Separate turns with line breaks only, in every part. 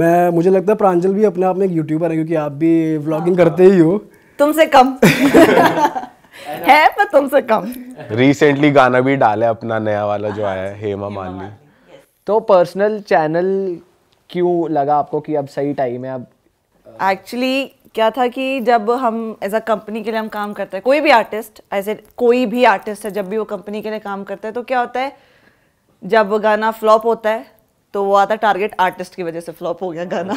मैं मुझे लगता है प्रांजल भी अपने आप में एक यूट्यूबर है क्योंकि आप भी व्लॉगिंग करते ही हो
तुमसे कम है पर तुमसे कम
रिसेंटली गाना भी डाला है अपना नया वाला जो आया है हेमा मालिनी तो पर्सनल चैनल क्यों लगा आपको कि अब सही टाइम है अब
एक्चुअली क्या था कि जब हम एज अ कंपनी के लिए हम काम करते हैं कोई भी आर्टिस्ट ए कोई भी आर्टिस्ट है जब भी वो कंपनी के लिए काम करता है तो क्या होता है जब गाना फ्लॉप होता है तो वो आता टारगेट आर्टिस्ट की वजह से फ्लॉप हो गया गाना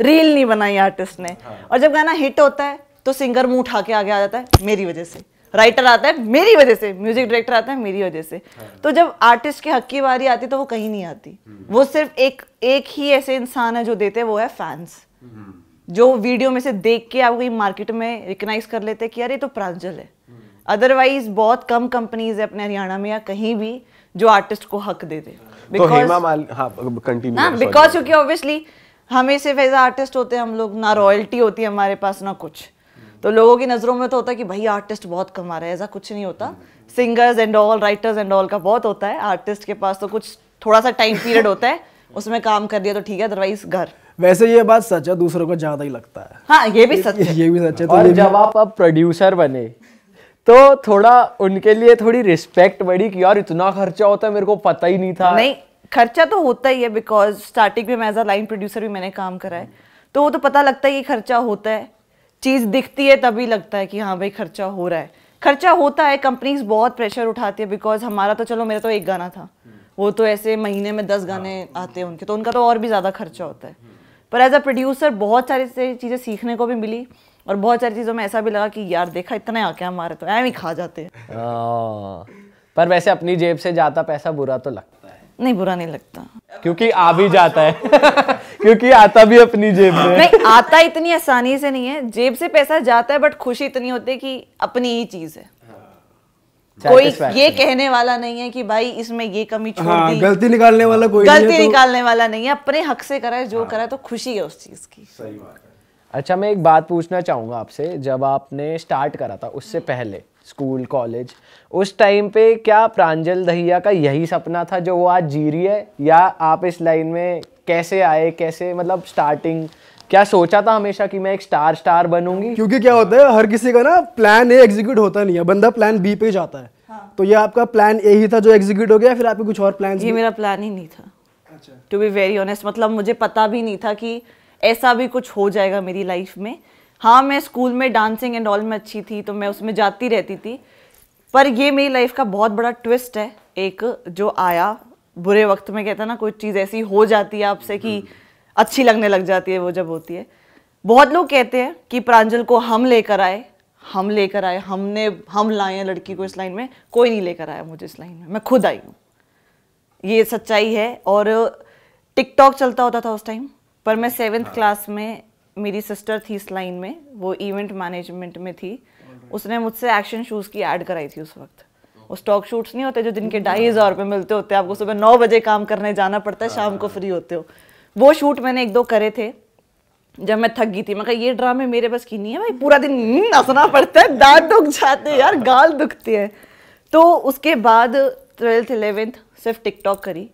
रील अच्छा। नहीं बनाई आर्टिस्ट ने हाँ। और जब गाना हिट होता है तो सिंगर मुंह उठा के आगे आ जाता है मेरी वजह से राइटर आता है मेरी वजह से म्यूजिक डायरेक्टर आता है मेरी वजह से हाँ। तो जब आर्टिस्ट के हक की बारी आती तो वो कहीं नहीं आती हम्म। वो सिर्फ एक एक ही ऐसे इंसान है जो देते वो है फैंस हम्म। जो वीडियो में से देख के आपको मार्केट में रिकनाइज कर लेते हैं कि यार ये तो प्रांजल है अदरवाइज हम्म। बहुत कम कंपनीज है अपने हरियाणा में या कहीं भी जो आर्टिस्ट को हक दे दे बिकॉज तो
हाँ, क्योंकि
ऑब्वियसली हमें सिर्फ एज आर्टिस्ट होते हैं हम लोग ना रॉयल्टी होती है हमारे पास ना कुछ तो लोगों की नज़रों में तो होता है कि भाई आर्टिस्ट बहुत कमा रहा है ऐसा कुछ नहीं होता singers and all writers and all का बहुत होता है आर्टिस्ट के पास तो कुछ थोड़ा सा टाइम पीरियड होता है उसमें काम कर दिया तो ठीक है अदरवाइज घर
वैसे ये बात सच है दूसरों को ज्यादा ही लगता है हाँ ये भी सच है ये भी सच है तो जब आप अब प्रोड्यूसर बने तो थोड़ा उनके लिए थोड़ी रिस्पेक्ट बढ़ी कि यार इतना
खर्चा होता है मेरे को पता ही नहीं था नहीं खर्चा तो होता ही है बिकॉज स्टार्टिंग में एज अ लाइन प्रोड्यूसर भी मैंने काम करा है तो वो तो पता लगता है कि खर्चा होता है चीज़ दिखती है तभी लगता है कि हाँ भाई खर्चा हो रहा है खर्चा होता है कंपनीज बहुत प्रेशर उठाती है बिकॉज हमारा तो चलो मेरा तो एक गाना था वो तो ऐसे महीने में दस गाने हाँ। आते हैं उनके तो उनका तो और भी ज़्यादा खर्चा होता है पर एज अ प्रोड्यूसर बहुत सारी चीज़ें सीखने को भी मिली और बहुत सारी चीज़ों में ऐसा भी लगा कि यार देखा इतने आके हमारे तो एम ही खा जाते
हाँ। पर वैसे अपनी जेब से जाता पैसा बुरा तो लगता है
नहीं बुरा नहीं लगता
क्योंकि आ भी जाता है क्योंकि आता भी अपनी जेब में नहीं
आता इतनी आसानी से नहीं है जेब से पैसा जाता है बट खुशी इतनी होती है कि अपनी ही चीज़ है हाँ। कोई ये कहने वाला नहीं है कि भाई इसमें ये कमी छोड़ हाँ, दी गलती
निकालने वाला कोई गलती नहीं तो... निकालने
वाला नहीं है अपने हक से करा है जो हाँ, करा है तो खुशी है उस चीज की सही बात है
अच्छा मैं एक बात पूछना चाहूँगा आपसे जब आपने स्टार्ट करा था उससे पहले स्कूल कॉलेज उस टाइम पे क्या प्रांजल दहिया का यही सपना था जो वो आज जी रही है या आप इस लाइन में कैसे आए कैसे मतलब स्टार्टिंग क्या सोचा था हमेशा कि मैं एक स्टार स्टार बनूंगी क्योंकि क्या होता है हर किसी का ना प्लान ए एग्जीक्यूट होता नहीं है बंदा प्लान बी पे जाता है हाँ। तो ये आपका प्लान ए ही था जो एग्जीक्यूट हो गया फिर आपके कुछ और प्लान ये मेरा
प्लान ही नहीं था टू बी वेरी ऑनेस्ट मतलब मुझे पता भी नहीं था कि ऐसा भी कुछ हो जाएगा मेरी लाइफ में हाँ मैं स्कूल में डांसिंग एंड ऑल में अच्छी थी तो मैं उसमें जाती रहती थी पर ये मेरी लाइफ का बहुत बड़ा ट्विस्ट है एक जो आया बुरे वक्त में कहता ना कोई चीज़ ऐसी हो जाती है आपसे कि हम्म। अच्छी लगने लग जाती है वो जब होती है बहुत लोग कहते हैं कि प्रांजल को हम लेकर आए हम लेकर आए हमने हम लाए हैं लड़की को इस लाइन में कोई नहीं लेकर आया मुझे इस लाइन में मैं खुद आई हूँ ये सच्चाई है और टिकटॉक चलता होता था उस टाइम पर मैं सेवेंथ हाँ। क्लास में मेरी सिस्टर थी इस लाइन में वो इवेंट मैनेजमेंट में थी उसने मुझसे एक्शन शूज़ की ऐड कराई थी उस वक्त वो स्टॉक शूट्स नहीं होते जो दिन के ढाई हज़ार रुपये मिलते होते हैं आपको सुबह नौ बजे काम करने जाना पड़ता है शाम को फ्री होते हो वो शूट मैंने एक दो करे थे जब मैं थक गई थी मैं कहा ये ड्रामे मेरे बस की नहीं है भाई पूरा दिन हम्म, हंसना पड़ता है दांत दुख जाते हैं यार गाल दुखते हैं तो उसके बाद ट्वेल्थ इलेवेंथ सिर्फ टिकटॉक करी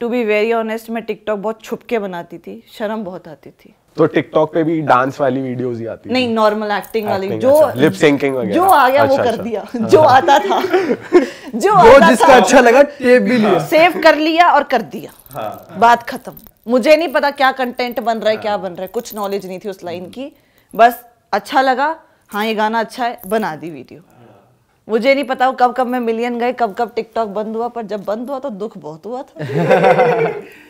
टू बी वेरी ऑनेस्ट मैं टिकटॉक बहुत छुप के बनाती थी शर्म बहुत आती थी
तो टिकटॉक पे भी डांस वाली वीडियोस ही आती नहीं
नॉर्मल एक्टिंग वाली जो लिप अच्छा।
सिंकिंग वगैरह जो आ गया अच्छा, वो कर अच्छा। दिया
अच्छा, जो हाँ। आता था जो वो आता जिसका था, अच्छा लगा टेप भी लिया सेव कर लिया और कर दिया हाँ, बात खत्म मुझे नहीं पता क्या कंटेंट बन रहा है क्या बन रहा है कुछ नॉलेज नहीं थी उस लाइन हम्म। की बस अच्छा लगा हाँ ये गाना अच्छा है बना दी वीडियो मुझे नहीं पता कब कब मैं मिलियन गए कब कब टिकटॉक बंद हुआ पर जब बंद हुआ तो दुख बहुत हुआ था